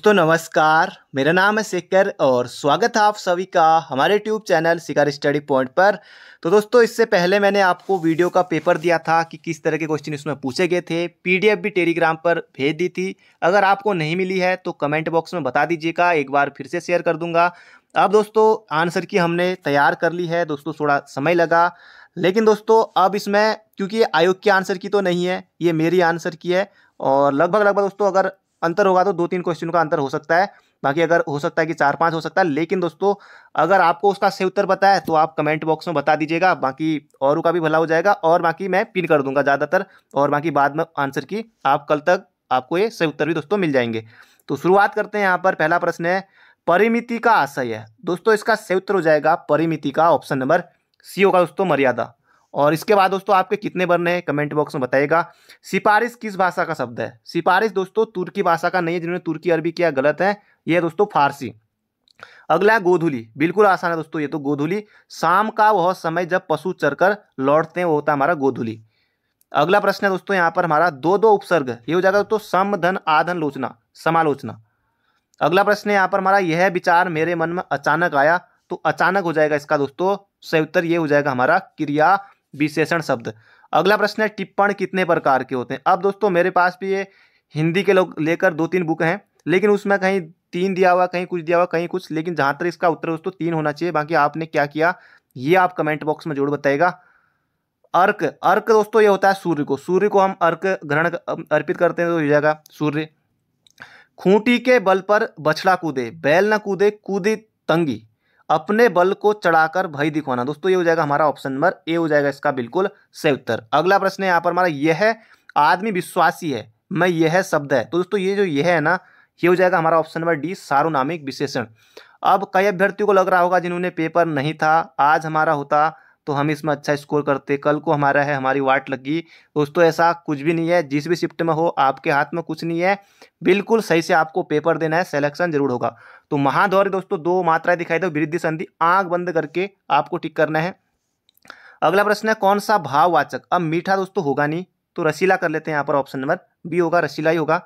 दोस्तों नमस्कार मेरा नाम है शेखर और स्वागत है आप सभी का हमारे YouTube channel Shikar study point पर तो दोस्तों इससे पहले मैंने आपको वीडियो का पेपर दिया था कि किस तरह के क्वेश्चन इसमें पूछे गए थे पीडीएफ भी टेलीग्राम पर भेज दी थी अगर आपको नहीं मिली है तो कमेंट बॉक्स में बता दीजिएगा एक बार फिर से शेयर कर दूंगा अब दोस्तों आंसर की हमने तैयार कर ली है दोस्तों थोड़ा समय लगा लेकिन दोस्तों अब इसमें क्योंकि आयोग के आंसर की तो नहीं है ये मेरी आंसर की है और लगभग लगभग दोस्तों अगर अंतर होगा तो दो तीन क्वेश्चन का अंतर हो सकता है बाकी अगर हो सकता है कि चार पांच हो सकता है लेकिन दोस्तों अगर आपको उसका सही उत्तर पता है तो आप कमेंट बॉक्स में बता दीजिएगा बाकी औरों का भी भला हो जाएगा और बाकी मैं पिन कर दूंगा ज़्यादातर और बाकी बाद में आंसर की आप कल तक आपको ये सही उत्तर भी दोस्तों मिल जाएंगे तो शुरुआत करते हैं यहाँ पर पहला प्रश्न है परिमिति का आशय है दोस्तों इसका सही उत्तर हो जाएगा परिमिति का ऑप्शन नंबर सी होगा दोस्तों मर्यादा और इसके बाद दोस्तों आपके कितने बनने हैं कमेंट बॉक्स में बताइएगा सिफारिश किस भाषा का शब्द है सिफारिश दोस्तों तुर्की भाषा का नहीं है जिन्होंने तुर्की अरबी किया गलत है यह दोस्तों फारसी अगला गोधुली बिल्कुल आसान है दोस्तों ये तो गोधुली शाम का वह समय जब पशु चरकर लौटते हैं वो होता है हमारा गोधुली अगला प्रश्न है दोस्तों यहाँ पर हमारा दो दो उपसर्ग ये हो जाएगा दोस्तों सम धन आधन लोचना समालोचना अगला प्रश्न यहाँ पर हमारा यह विचार मेरे मन में अचानक आया तो अचानक हो जाएगा इसका दोस्तों सही उत्तर ये हो जाएगा हमारा क्रिया विशेषण शब्द अगला प्रश्न है टिप्पण कितने प्रकार के होते हैं अब दोस्तों मेरे पास भी ये हिंदी के लोग लेकर दो तीन बुक हैं लेकिन उसमें कहीं तीन दिया हुआ कहीं कुछ दिया हुआ कहीं कुछ लेकिन जहाँ तक इसका उत्तर दोस्तों तीन होना चाहिए बाकी आपने क्या किया ये आप कमेंट बॉक्स में जरूर बताएगा अर्क अर्क दोस्तों ये होता है सूर्य को सूर्य को हम अर्क ग्रहण अर्पित करते हैं तो हो जाएगा सूर्य खूंटी के बल पर बछड़ा कूदे बैल न कूदे कूदे तंगी अपने बल को चढ़ाकर भय दिखवाना दोस्तों ये हो जाएगा हमारा ऑप्शन नंबर ए हो जाएगा इसका बिल्कुल सही उत्तर अगला प्रश्न है यहाँ पर हमारा यह है आदमी विश्वासी है मैं यह शब्द है तो दोस्तों ये जो यह है ना ये हो जाएगा हमारा ऑप्शन नंबर डी सारुनामिक विशेषण अब कई अभ्यर्थियों को लग रहा होगा जिन्होंने पेपर नहीं था आज हमारा होता तो हम इसमें अच्छा स्कोर करते कल को हमारा है हमारी वाट लगी दोस्तों ऐसा कुछ भी नहीं है जिस भी शिफ्ट में हो आपके हाथ में कुछ नहीं है बिल्कुल सही से आपको पेपर देना है सिलेक्शन जरूर होगा तो महादौर दोस्तों दो मात्राएं दिखाई दो वृद्धि संधि आँख बंद करके आपको टिक करना है अगला प्रश्न है कौन सा भाववाचक अब मीठा दोस्तों होगा नहीं तो रसीला कर लेते हैं यहाँ पर ऑप्शन नंबर बी होगा रसीला ही होगा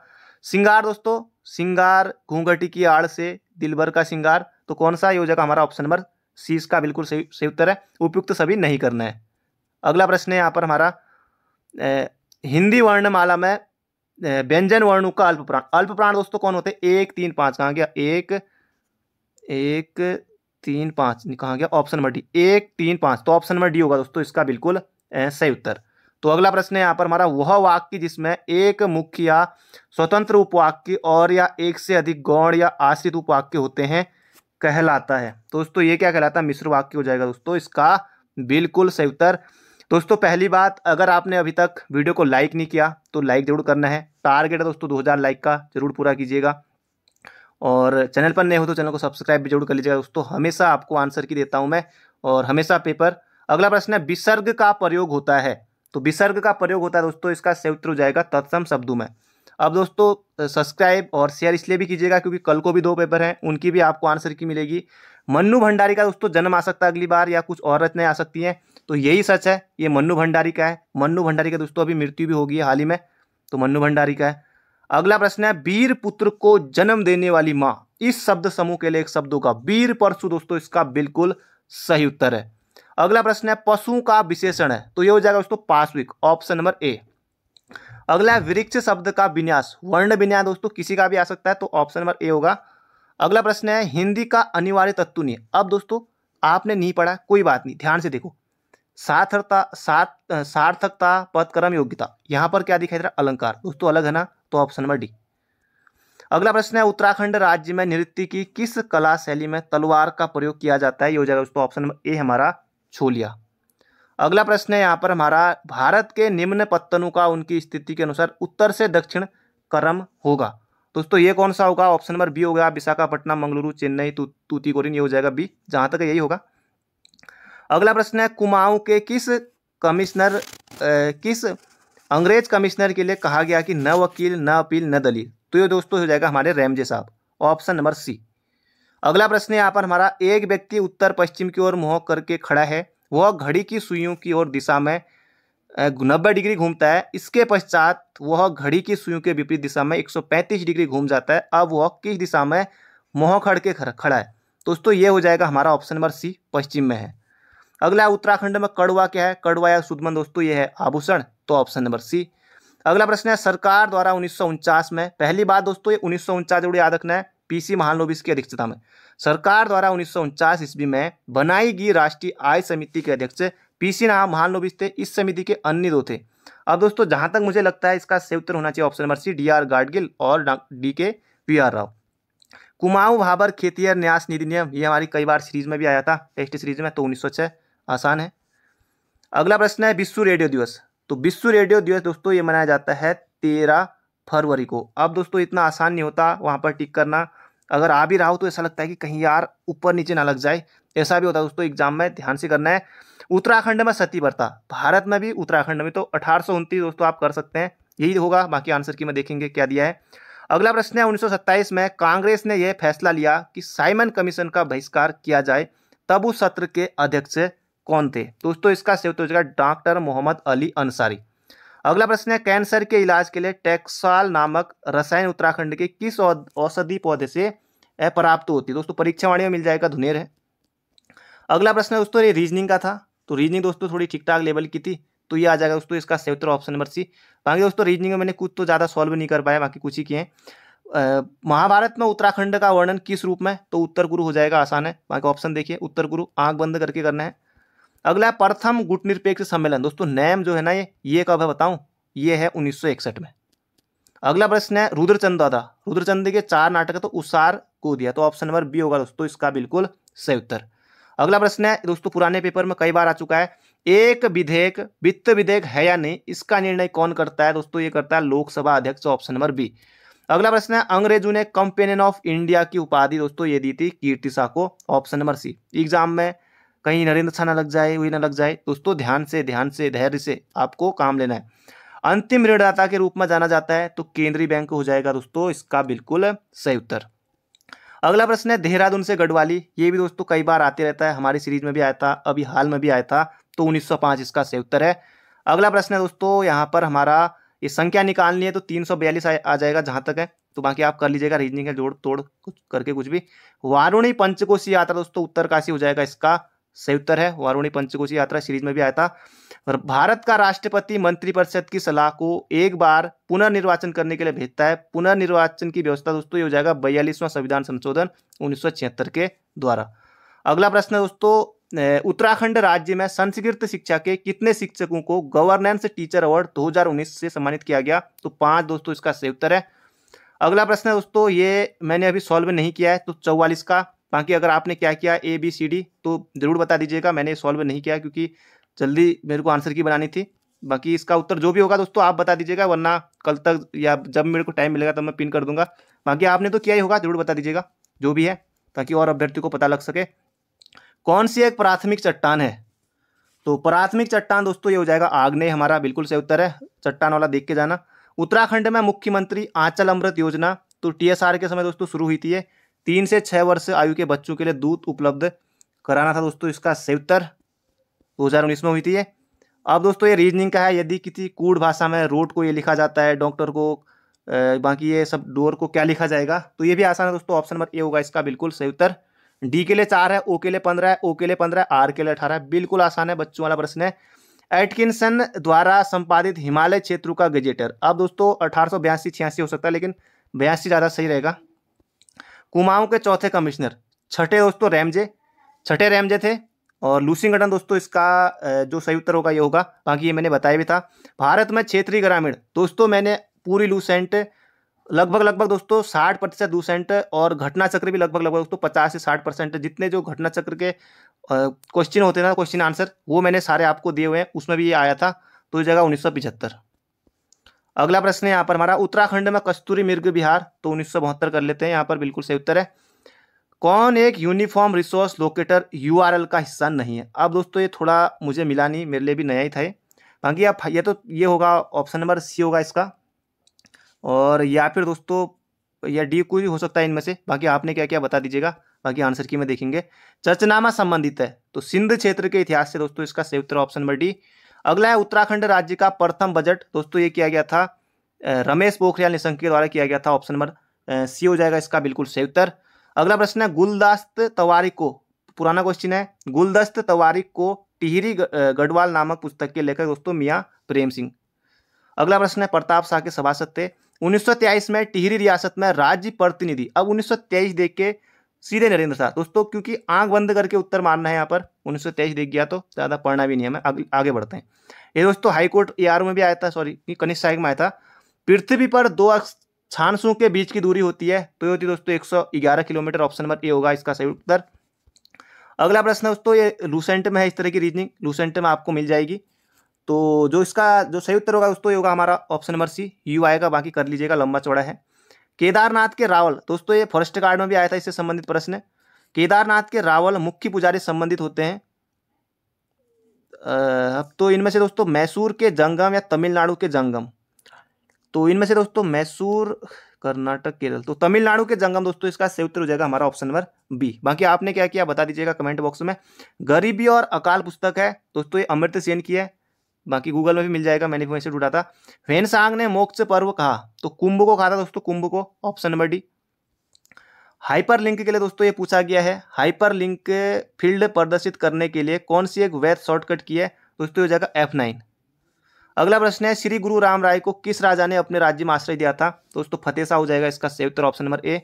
सिंगार दोस्तों सिंगार घूंघटी की आड़ से दिलबर का सिंगार तो कौन सा योजक हमारा ऑप्शन नंबर सी इसका बिल्कुल सही सही उत्तर है उपयुक्त सभी नहीं करना है अगला प्रश्न है यहाँ पर हमारा ए, हिंदी वर्णमाला में व्यंजन वर्णों का अल्प प्राण अल्प प्राण दोस्तों कौन होते हैं एक तीन पाँच कहाँ गया एक एक तीन पाँच कहाँ गया ऑप्शन नंबर डी एक तीन पाँच तो ऑप्शन नंबर डी होगा दोस्तों इसका बिल्कुल सही उत्तर तो अगला प्रश्न है यहाँ पर हमारा वह वाक्य जिसमें एक मुख्य या स्वतंत्र उपवाक्य और या एक से अधिक गौण या आश्रित उपवाक्य होते हैं कहलाता है दोस्तों ये क्या कहलाता है मिश्र वाक्य हो जाएगा दोस्तों इसका बिल्कुल सही उत्तर दोस्तों पहली बात अगर आपने अभी तक वीडियो को लाइक नहीं किया तो लाइक ज़रूर करना है टारगेट है दोस्तों 2000 लाइक का ज़रूर पूरा कीजिएगा और चैनल पर नए हो तो चैनल को सब्सक्राइब भी जरूर कर लीजिएगा दोस्तों हमेशा आपको आंसर की देता हूँ मैं और हमेशा पेपर अगला प्रश्न है विसर्ग का प्रयोग होता है तो विसर्ग का प्रयोग होता है दोस्तों इसका सही उत्तर हो जाएगा तत्सम शब्दों में अब दोस्तों सब्सक्राइब और शेयर इसलिए भी कीजिएगा क्योंकि कल को भी दो पेपर हैं उनकी भी आपको आंसर की मिलेगी मन्नू भंडारी का दोस्तों जन्म आ सकता है अगली बार या कुछ और रचनाएं आ सकती हैं तो यही सच है ये मन्नू भंडारी का है मन्नू भंडारी का दोस्तों अभी मृत्यु भी होगी हाल ही में तो मन्नू भंडारी का है अगला प्रश्न है वीर पुत्र को जन्म देने वाली माँ इस शब्द समूह के लिए एक शब्दों का वीर परशु दोस्तों इसका बिल्कुल सही उत्तर है अगला प्रश्न है पशु का विशेषण है तो ये हो जाएगा दोस्तों पासविक ऑप्शन नंबर ए अगला वृक्ष शब्द का विन्यास वर्ण विन्यास दोस्तों किसी का भी आ सकता है तो ऑप्शन नंबर ए होगा अगला प्रश्न है हिंदी का अनिवार्य तत्व नहीं अब दोस्तों आपने नहीं पढ़ा कोई बात नहीं ध्यान से देखो सार्थकता सार्थ सार्थकता पदक्रम योग्यता यहां पर क्या दिखाई दे रहा अलंकार दोस्तों अलग है ना तो ऑप्शन नंबर डी अगला प्रश्न है उत्तराखंड राज्य में नृत्य की किस कला शैली में तलवार का प्रयोग किया जाता है ये हो जाएगा दोस्तों ऑप्शन नंबर ए हमारा छोलिया अगला प्रश्न है यहाँ पर हमारा भारत के निम्न पत्तनों का उनकी स्थिति के अनुसार उत्तर से दक्षिण क्रम होगा दोस्तों ये कौन सा होगा ऑप्शन नंबर बी होगा विशाखापट्टनम मंगलुरु चेन्नई तूती तूतीकोरिन ये हो जाएगा बी जहाँ तक यही होगा अगला प्रश्न है कुमाऊं के किस कमिश्नर किस अंग्रेज कमिश्नर के लिए कहा गया कि न वकील न अपील न दलील तो ये दोस्तों हो जाएगा हमारे रैमजे साहब ऑप्शन नंबर सी अगला प्रश्न यहाँ पर हमारा एक व्यक्ति उत्तर पश्चिम की ओर मुँह करके खड़ा है वह घड़ी की सुइयों की ओर दिशा में नब्बे डिग्री घूमता है इसके पश्चात वह घड़ी की सुइयों के विपरीत दिशा में 135 डिग्री घूम जाता है अब वह किस दिशा में मोह खड़ के खड़ा है दोस्तों ये हो जाएगा हमारा ऑप्शन नंबर सी पश्चिम में है अगला उत्तराखंड में कड़वा क्या है कड़वा या सुदमन दोस्तों ये है आभूषण तो ऑप्शन नंबर सी अगला प्रश्न है सरकार द्वारा उन्नीस में पहली बात दोस्तों ये उन्नीस जोड़ी याद रखना है पीसी महालोबिस की अध्यक्षता में सरकार द्वारा उन्नीस ईस्वी में बनाई गई राष्ट्रीय आय समिति के अध्यक्ष पीसी नाम महालोबिस थे इस समिति के अन्य दो थे अब दोस्तों जहां तक मुझे लगता है इसका सही उत्तर होना चाहिए option number C D R Gadgil और D K P R Rao Kumaon Bhabar खेतियर न्यास निधि नियम ये हमारी कई बार सीरीज में भी आया था टेस्ट सीरीज में तो उन्नीस आसान है अगला प्रश्न है विश्व रेडियो दिवस तो विश्व रेडियो दिवस दोस्तों ये मनाया जाता है तेरह फरवरी को अब दोस्तों इतना आसान नहीं होता वहाँ पर टिक करना अगर आ भी रहा हो तो ऐसा लगता है कि कहीं यार ऊपर नीचे ना लग जाए ऐसा भी होता है दोस्तों एग्जाम में ध्यान से करना है उत्तराखंड में सती वर्ता भारत में भी उत्तराखंड में तो अठारह दोस्तों आप कर सकते हैं यही होगा बाकी आंसर की मैं देखेंगे क्या दिया है अगला प्रश्न है उन्नीस में कांग्रेस ने यह फैसला लिया कि साइमन कमीशन का बहिष्कार किया जाए तब उस सत्र के अध्यक्ष कौन थे दोस्तों इसका सेव हो जाएगा डॉक्टर मोहम्मद अली अंसारी अगला प्रश्न है कैंसर के इलाज के लिए टेक्साल नामक रसायन उत्तराखंड के किस औषधि पौधे से प्राप्त होती है दोस्तों परीक्षा वाणी में मिल जाएगा धुनेर है अगला प्रश्न है दोस्तों ये रीजनिंग का था तो रीजनिंग दोस्तों थोड़ी ठीक ठाक लेवल की थी तो ये आ जाएगा दोस्तों इसका सही ऑप्शन नंबर सी बाकी दोस्तों रीजनिंग में मैंने कुछ तो ज़्यादा सॉल्व नहीं कर पाया बाकी कुछ ही किए महाभारत में उत्तराखंड का वर्णन किस रूप में तो उत्तर गुरु हो जाएगा आसान है बाकी ऑप्शन देखिए उत्तर गुरु आंख बंद करके करना है अगला प्रथम गुटनिरपेक्ष सम्मेलन दोस्तों नैम जो है ना ये ये कब है बताऊं ये है 1961 में अगला प्रश्न है रुद्रचंद दादा रुद्रचंद के चार नाटक है तो उसार को दिया तो ऑप्शन नंबर बी होगा दोस्तों इसका बिल्कुल सही उत्तर अगला प्रश्न है दोस्तों पुराने पेपर में कई बार आ चुका है एक विधेयक वित्त विधेयक है या नहीं इसका निर्णय कौन करता है दोस्तों ये करता है लोकसभा अध्यक्ष ऑप्शन नंबर बी अगला प्रश्न है अंग्रेजों ने कंपेनियन ऑफ इंडिया की उपाधि दोस्तों ये दी थी कीर्ति शाह को ऑप्शन नंबर सी एग्जाम में कहीं नरेंद्र छाना लग जाए वही ना लग जाए दोस्तों ध्यान से ध्यान से धैर्य से आपको काम लेना है अंतिम ऋणदाता के रूप में जाना जाता है तो केंद्रीय बैंक हो जाएगा दोस्तों इसका बिल्कुल सही उत्तर अगला प्रश्न है देहरादून से गढ़वाली ये भी दोस्तों कई बार आते रहता है हमारी सीरीज में भी आया था अभी हाल में भी आया था तो 1905 इसका सही उत्तर है अगला प्रश्न है दोस्तों यहाँ पर हमारा ये संख्या निकालनी है तो तीन आ, आ जाएगा जहाँ तक है तो बाकी आप कर लीजिएगा रीजनिंग है जोड़ तोड़ कुछ करके कुछ भी वारुणी पंचकोशी आता दोस्तों उत्तरकाशी हो जाएगा इसका सही उत्तर है वारुणी पंचकोशी यात्रा सीरीज में भी आया था और भारत का राष्ट्रपति मंत्रिपरिषद की सलाह को एक बार पुनर्निर्वाचन करने के लिए भेजता है पुनर्निर्वाचन की व्यवस्था दोस्तों ये हो जाएगा बयालीसवां संविधान संशोधन उन्नीस के द्वारा अगला प्रश्न है दोस्तों उत्तराखंड राज्य में संस्कृत शिक्षा के कितने शिक्षकों को गवर्नेंस टीचर अवार्ड 2019 से सम्मानित किया गया तो पांच दोस्तों इसका सही उत्तर है अगला प्रश्न है दोस्तों ये मैंने अभी सॉल्व नहीं किया है तो चौवालीस का बाकी अगर आपने क्या किया ए बी सी डी तो ज़रूर बता दीजिएगा मैंने सॉल्व नहीं किया क्योंकि जल्दी मेरे को आंसर की बनानी थी बाकी इसका उत्तर जो भी होगा दोस्तों आप बता दीजिएगा वरना कल तक या जब मेरे को टाइम मिलेगा तब तो मैं पिन कर दूंगा बाकी आपने तो किया ही होगा ज़रूर बता दीजिएगा जो भी है ताकि और अभ्यर्थी को पता लग सके कौन सी एक प्राथमिक चट्टान है तो प्राथमिक चट्टान दोस्तों ये हो जाएगा आग्ने हमारा बिल्कुल सही उत्तर है चट्टान वाला देख के जाना उत्तराखंड में मुख्यमंत्री आंचल अमृत योजना तो टी के समय दोस्तों शुरू हुई थी तीन से छः वर्ष आयु के बच्चों के लिए दूध उपलब्ध कराना था दोस्तों इसका सेवतर दो हज़ार उन्नीस में हुई थी ये अब दोस्तों ये रीजनिंग का है यदि किसी कूड़ भाषा में रोड को ये लिखा जाता है डॉक्टर को बाकी ये सब डोर को क्या लिखा जाएगा तो ये भी आसान है दोस्तों ऑप्शन नंबर ए होगा इसका बिल्कुल सही उत्तर डी के लिए चार है ओ के लिए पंद्रह है ओ के लिए पंद्रह है आर के लिए अठारह बिल्कुल आसान है बच्चों वाला प्रश्न है एटकिनसन द्वारा संपादित हिमालय क्षेत्रों का गजेटर अब दोस्तों अठारह सौ बयासी छियासी हो सकता है लेकिन बयासी ज़्यादा सही रहेगा कुमाऊं के चौथे कमिश्नर छठे दोस्तों रैमजे छठे रैमजे थे और लूसिंगटन दोस्तों इसका जो सही उत्तर होगा ये होगा बाकी ये मैंने बताया भी था भारत में क्षेत्रीय ग्रामीण दोस्तों मैंने पूरी लूसेंट लगभग लगभग दोस्तों साठ प्रतिशत लूसेंट और घटना चक्र भी लगभग लगभग दोस्तों पचास से साठ परसेंट जितने जो घटना चक्र के क्वेश्चन होते हैं ना क्वेश्चन आंसर वो मैंने सारे आपको दिए हुए हैं उसमें भी ये आया था तो जगह उन्नीस सौ पिछहत्तर अगला प्रश्न है यहाँ पर हमारा उत्तराखंड में कस्तूरी मृग बिहार तो उन्नीस कर लेते हैं यहाँ पर बिल्कुल सही उत्तर है कौन एक यूनिफॉर्म रिसोर्स लोकेटर यू का हिस्सा नहीं है अब दोस्तों ये थोड़ा मुझे मिला नहीं मेरे लिए भी नया ही था बाकी आप ये तो ये होगा ऑप्शन नंबर सी होगा इसका और या फिर दोस्तों या डी कोई हो सकता है इनमें से बाकी आपने क्या क्या बता दीजिएगा बाकी आंसर की में देखेंगे चर्चनामा संबंधित है तो सिंध क्षेत्र के इतिहास से दोस्तों इसका सही उत्तर ऑप्शन नंबर डी अगला है उत्तराखंड राज्य का प्रथम बजट दोस्तों ये किया गया था रमेश पोखरियाल निशंक के द्वारा किया गया था ऑप्शन नंबर सी हो जाएगा इसका बिल्कुल सही उत्तर अगला प्रश्न है गुलदस्त तवारी को पुराना क्वेश्चन है गुलदस्त तवारी को टिहरी गढ़वाल नामक पुस्तक के लेखक दोस्तों मियाँ प्रेम सिंह अगला प्रश्न है प्रताप शाह के सभासद थे उन्नीस में टिहरी रियासत में राज्य प्रतिनिधि अब उन्नीस देख के सीधे नरेंद्र शाह दोस्तों क्योंकि आंख बंद करके उत्तर मारना है यहाँ पर उन्नीस सौ तेईस देख गया तो ज़्यादा पढ़ना भी नहीं है मैं आगे बढ़ते हैं ये दोस्तों हाईकोर्ट ए में भी आया था सॉरी कनिष्ठ साहिब में आया था पृथ्वी पर दो छानसों के बीच की दूरी होती है तो ये होती है दोस्तों ग्यारह किलोमीटर ऑप्शन नंबर ए होगा इसका सही उत्तर अगला प्रश्न है दोस्तों ये लूसेंट में है इस तरह की रीजनिंग लूसेंट में आपको मिल जाएगी तो जो इसका जो सही उत्तर होगा दोस्तों ये होगा हमारा ऑप्शन नंबर सी यू आएगा बाकी कर लीजिएगा लंबा चौड़ा है केदारनाथ के रावल दोस्तों ये फॉरेस्ट गार्ड में भी आया था इससे संबंधित प्रश्न केदारनाथ के रावल मुख्य पुजारी संबंधित होते हैं तो इनमें से दोस्तों मैसूर के जंगम या तमिलनाडु के जंगम तो इनमें से दोस्तों मैसूर कर्नाटक केरल तो तमिलनाडु के जंगम दोस्तों इसका सही उत्तर हो जाएगा हमारा ऑप्शन नंबर बी बाकी आपने क्या किया बता दीजिएगा कमेंट बॉक्स में गरीबी और अकाल पुस्तक है दोस्तों ये अमृत सेन की है बाकी गूगल में भी मिल जाएगा मैंने भी वहीं से ढूंढा था वेन सांग ने मोक्ष पर्व कहा तो कुंभ को कहा था दोस्तों कुंभ को option number D hyperlink के लिए दोस्तों ये पूछा गया है हाइपर लिंक फील्ड प्रदर्शित करने के लिए कौन सी एक वैध शॉर्टकट की है दोस्तों हो जाएगा एफ नाइन अगला प्रश्न है श्री गुरु राम राय को किस राजा ने अपने राज्य में आश्रय दिया था दोस्तों फतेह शाह हो जाएगा इसका सही उत्तर ऑप्शन नंबर ए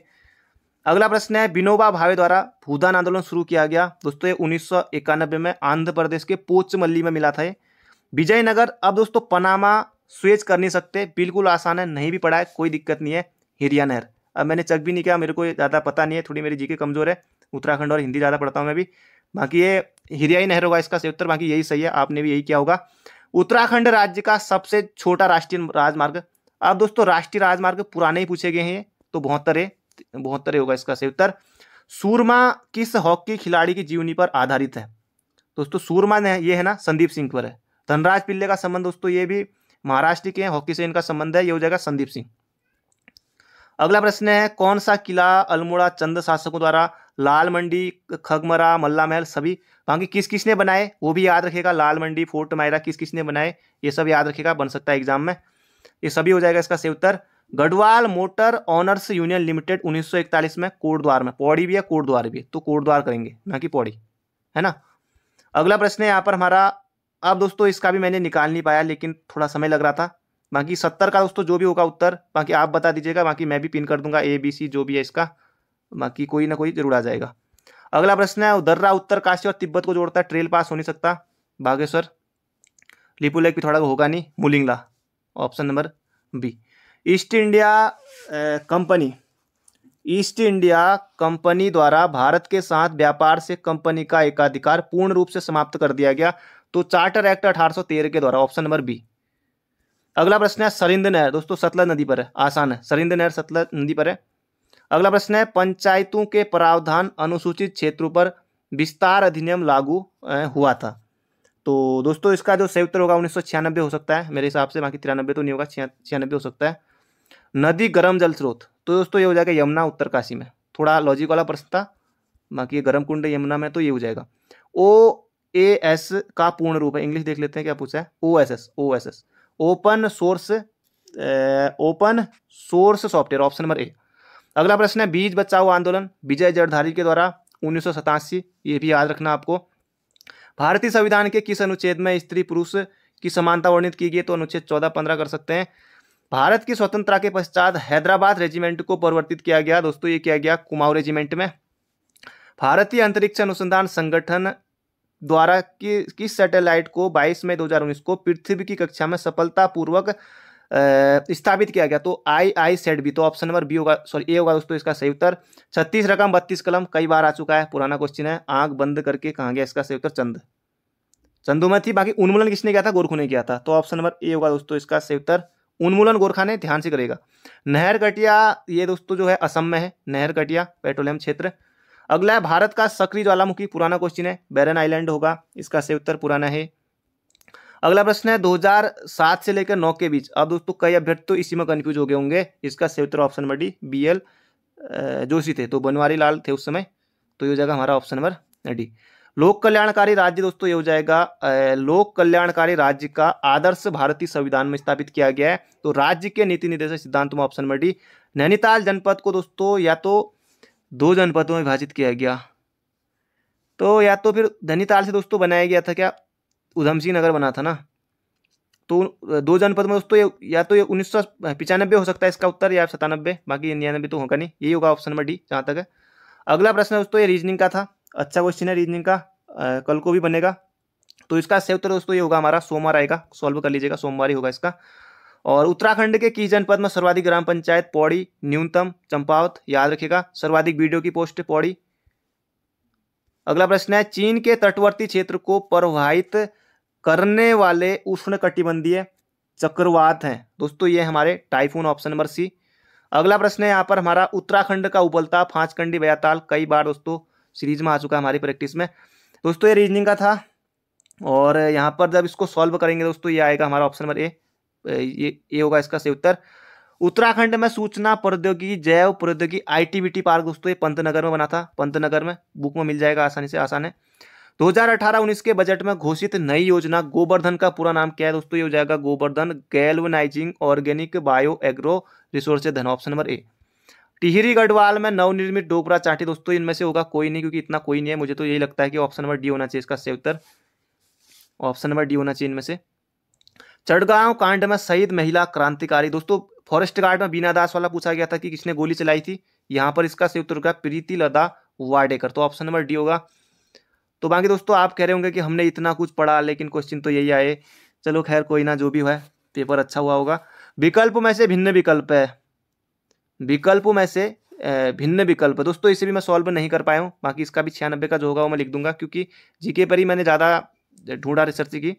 अगला प्रश्न है विनोबा भावे द्वारा भूदान आंदोलन शुरू किया गया दोस्तों ये उन्नीस में आंध्र प्रदेश के पोचमल्ली में मिला था ये विजयनगर अब दोस्तों पनामा स्वेच कर नहीं सकते बिल्कुल आसान है नहीं भी पढ़ा है कोई दिक्कत नहीं है हिरिया नहर अब मैंने चेक भी नहीं किया मेरे को ज़्यादा पता नहीं है थोड़ी मेरी जीके कमज़ोर है उत्तराखंड और हिंदी ज़्यादा पढ़ता हूँ मैं भी बाकी ये हिरियाई नहर होगा इसका सही उत्तर बाकी यही सही है आपने भी यही किया होगा उत्तराखंड राज्य का सबसे छोटा राष्ट्रीय राजमार्ग अब दोस्तों राष्ट्रीय राजमार्ग पुराने ही पूछे गए हैं तो बहत्तर है बहत्तर होगा इसका सही उत्तर सूरमा किस हॉकी खिलाड़ी की जीवनी पर आधारित है दोस्तों सूरमा ने ये है ना संदीप सिंह पर है धनराज पिल्ले का संबंध दोस्तों ये भी महाराष्ट्र के हैं हॉकी से इनका संबंध है ये हो जाएगा संदीप सिंह अगला प्रश्न है कौन सा किला अल्मोड़ा चंद शासकों द्वारा लाल मंडी खगमरा मल्ला महल सभी बाकी किस किस ने बनाए वो भी याद रखेगा लाल मंडी फोर्ट मायरा किस किस ने बनाए ये सब याद रखेगा बन सकता है एग्जाम में ये सभी हो जाएगा इसका सही उत्तर Garhwal motor owners union limited 1941 में कोटद्वार में पौड़ी भी है कोटद्वार भी तो कोटद्वार करेंगे ना कि पौड़ी है ना अगला प्रश्न है यहाँ पर हमारा अब दोस्तों इसका भी मैंने निकाल नहीं पाया लेकिन थोड़ा समय लग रहा था बाकी सत्तर का दोस्तों जो भी होगा उत्तर बाकी आप बता दीजिएगा बाकी मैं भी पिन कर दूंगा ए बी सी जो भी है इसका बाकी कोई ना कोई जरूर आ जाएगा अगला प्रश्न है उत्तर काशी और तिब्बत को जोड़ता है ट्रेल पास हो नहीं सकता बागेश्वर लिपू लेक थोड़ा होगा नहीं मुलिंगला option number B East India company East India company द्वारा भारत के साथ व्यापार से कंपनी का एकाधिकार पूर्ण रूप से समाप्त कर दिया गया तो चार्टर एक्ट अठारह के द्वारा ऑप्शन नंबर बी अगला प्रश्न है सरिंद नहर दोस्तों सतलज नदी पर है आसान है सरिंद नहर सतलज नदी पर है अगला प्रश्न है पंचायतों के प्रावधान अनुसूचित क्षेत्रों पर विस्तार अधिनियम लागू हुआ था तो दोस्तों इसका जो सही उत्तर होगा उन्नीस हो सकता है मेरे हिसाब से बाकी तिरानब्बे तो नहीं होगा छियानबे हो सकता है नदी गर्म जल स्रोत तो दोस्तों ये हो जाएगा यमुना उत्तरकाशी में थोड़ा लॉजिक वाला प्रश्न था बाकी ये गर्म कुंड यमुना में तो ये हो जाएगा ओ ए एस का पूर्ण रूप है इंग्लिश देख लेते हैं क्या पूछा है O S S O S S open source open source software option number A अगला प्रश्न है बीज बचाओ आंदोलन विजय जड़धारी के द्वारा उन्नीस ये भी याद रखना आपको भारतीय संविधान के किस अनुच्छेद में स्त्री पुरुष की समानता वर्णित की गई तो अनुच्छेद चौदह पंद्रह कर सकते हैं भारत की स्वतंत्रता के पश्चात हैदराबाद रेजिमेंट को परिवर्तित किया गया दोस्तों ये किया गया कुमाऊ रेजिमेंट में भारतीय अंतरिक्ष अनुसंधान संगठन द्वारा कि किस सैटेलाइट को 22 मई 2019 को पृथ्वी की कक्षा में सफलतापूर्वक स्थापित किया गया तो आई आई सेट बी तो ऑप्शन नंबर बी होगा सॉरी ए होगा दोस्तों इसका सही उत्तर छत्तीस रकम बत्तीस कलम कई बार आ चुका है पुराना क्वेश्चन है आंख बंद करके कहा गया इसका सही उत्तर चंद चंदू में थी बाकी उन्मूलन किसने किया था गोरखू ने किया था तो ऑप्शन नंबर ए होगा दोस्तों इसका सही उत्तर उन्मूलन गोरखा ने ध्यान से करेगा नहर कटिया ये दोस्तों जो है असम में है नहर कटिया पेट्रोलियम क्षेत्र अगला है भारत का सक्रिय ज्वालामुखी पुराना क्वेश्चन है बैरन आइलैंड होगा इसका सही उत्तर पुराना है अगला प्रश्न है 2007 से लेकर 9 के बीच अब दोस्तों कई अभ्यर्थी तो इसी में कंफ्यूज हो गए होंगे इसका सही उत्तर option number D B L Joshi थे तो बनवारी लाल थे उस समय तो ये हो जाएगा हमारा ऑप्शन नंबर डी लोक कल्याणकारी राज्य दोस्तों ये हो जाएगा लोक कल्याणकारी राज्य का आदर्श भारतीय संविधान में स्थापित किया गया है तो राज्य के नीति निर्देशक सिद्धांत में ऑप्शन नंबर डी नैनीताल जनपद को दोस्तों या तो दो जनपदों में विभाजित किया गया तो या तो फिर धनीताल से दोस्तों बनाया गया था क्या उधम सिंह नगर बना था ना तो दो जनपद में दोस्तों या तो ये उन्नीस सौ पिचानबे हो सकता है इसका उत्तर या सतानबे बाकी निन्यानबे तो होगा नहीं यही होगा ऑप्शन नंबर डी जहाँ तक है अगला प्रश्न दोस्तों ये रीजनिंग का था अच्छा क्वेश्चन है रीजनिंग का आ, कल को भी बनेगा तो इसका सही उत्तर दोस्तों ये होगा हमारा सोमवार आएगा सॉल्व कर लीजिएगा सोमवार ही होगा इसका और उत्तराखंड के किस जनपद में सर्वाधिक ग्राम पंचायत पौड़ी न्यूनतम चंपावत याद रखेगा सर्वाधिक वीडियो की पोस्ट पौड़ी अगला प्रश्न है चीन के तटवर्ती क्षेत्र को प्रभावित करने वाले उष्ण कटिबंधीय चक्रवात हैं दोस्तों ये हमारे टाइफून ऑप्शन नंबर सी अगला प्रश्न है यहाँ पर हमारा उत्तराखंड का उबलता फांचकंडी बयाताल कई बार दोस्तों सीरीज में आ चुका है हमारी प्रैक्टिस में दोस्तों ये रीजनिंग का था और यहाँ पर जब इसको सॉल्व करेंगे दोस्तों ये आएगा हमारा ऑप्शन नंबर ए ये ये होगा इसका सही उत्तर उत्तराखंड में सूचना प्रौद्योगिकी जैव प्रौद्योगिकी आईटीबीटी पार्क दोस्तों ये पंतनगर में बना था पंतनगर में बुक में मिल जाएगा आसानी से आसान है 2018-19 के बजट में घोषित नई योजना गोवर्धन का पूरा नाम क्या है दोस्तों ये हो जाएगा Govardhan galvanising organic bio agro resource Dhan option number A Tehri Garhwal में नवनिर्मित डोगरा चाटी दोस्तों इनमें से होगा कोई नहीं क्योंकि इतना कोई नहीं है मुझे तो यही लगता है कि ऑप्शन नंबर डी होना चाहिए इसका सही उत्तर ऑप्शन नंबर डी होना चाहिए इनमें से चढ़गांव कांड में शहीद महिला क्रांतिकारी दोस्तों फॉरेस्ट गार्ड में बीना दास वाला पूछा गया था कि किसने गोली चलाई थी यहाँ पर इसका सही उत्तर होगा प्रीति लदा वाडेकर तो ऑप्शन नंबर डी होगा तो बाकी दोस्तों आप कह रहे होंगे कि हमने इतना कुछ पढ़ा लेकिन क्वेश्चन तो यही आए चलो खैर कोई ना जो भी हुआ पेपर अच्छा हुआ होगा विकल्प में से भिन्न विकल्प है विकल्प में से भिन्न विकल्प दोस्तों इसे भी मैं सॉल्व नहीं कर पाया हूँ बाकी इसका भी छियानबे का जो होगा वो मैं लिख दूंगा क्योंकि जीके पर ही मैंने ज़्यादा ढूंढा रिसर्च की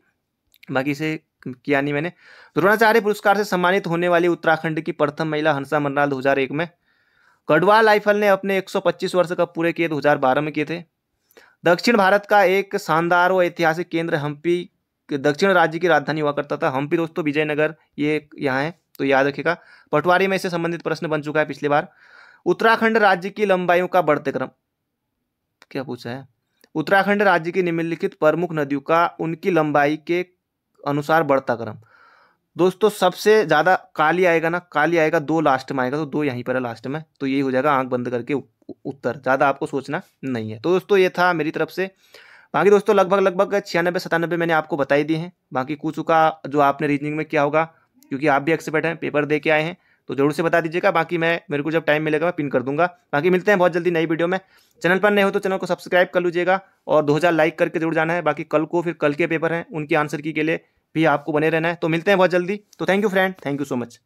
बाकी इसे किया नहीं मैंने द्रोणाचार्य पुरस्कार से सम्मानित होने वाली उत्तराखंड की प्रथम महिला हंसा मनराल 2001 में गढ़वाल लाइफल ने अपने 125 वर्ष का पूरे किए 2012 में किए थे दक्षिण भारत का एक शानदार व ऐतिहासिक केंद्र हम्पी दक्षिण राज्य की राजधानी हुआ करता था हम्पी दोस्तों विजयनगर ये यहाँ है तो याद रखेगा पटवारी में इससे संबंधित प्रश्न बन चुका है पिछली बार उत्तराखंड राज्य की लंबाइयों का बढ़ते क्रम क्या पूछा है उत्तराखंड राज्य की निम्नलिखित प्रमुख नदियों का उनकी लंबाई के अनुसार बढ़ता क्रम दोस्तों सबसे ज़्यादा काली आएगा ना काली आएगा दो लास्ट में आएगा तो दो यहीं पर है लास्ट में तो यही हो जाएगा आंख बंद करके उत्तर ज़्यादा आपको सोचना नहीं है तो दोस्तों ये था मेरी तरफ से बाकी दोस्तों लगभग लगभग छियानबे सतानबे मैंने आपको बताई दिए हैं बाकी कुछ का जो आपने रीजनिंग में किया होगा क्योंकि आप भी एक्सपर्ट हैं पेपर दे के आए हैं तो जरूर से बता दीजिएगा बाकी मैं मेरे को जब टाइम मिलेगा मैं पिन कर दूंगा बाकी मिलते हैं बहुत जल्दी नई वीडियो में चैनल पर नए हो तो चैनल को सब्सक्राइब कर लीजिएगा और 2000 लाइक करके जरूर जाना है बाकी कल को फिर कल के पेपर हैं उनकी आंसर की के लिए भी आपको बने रहना है तो मिलते हैं बहुत जल्दी तो thank you friend thank you so much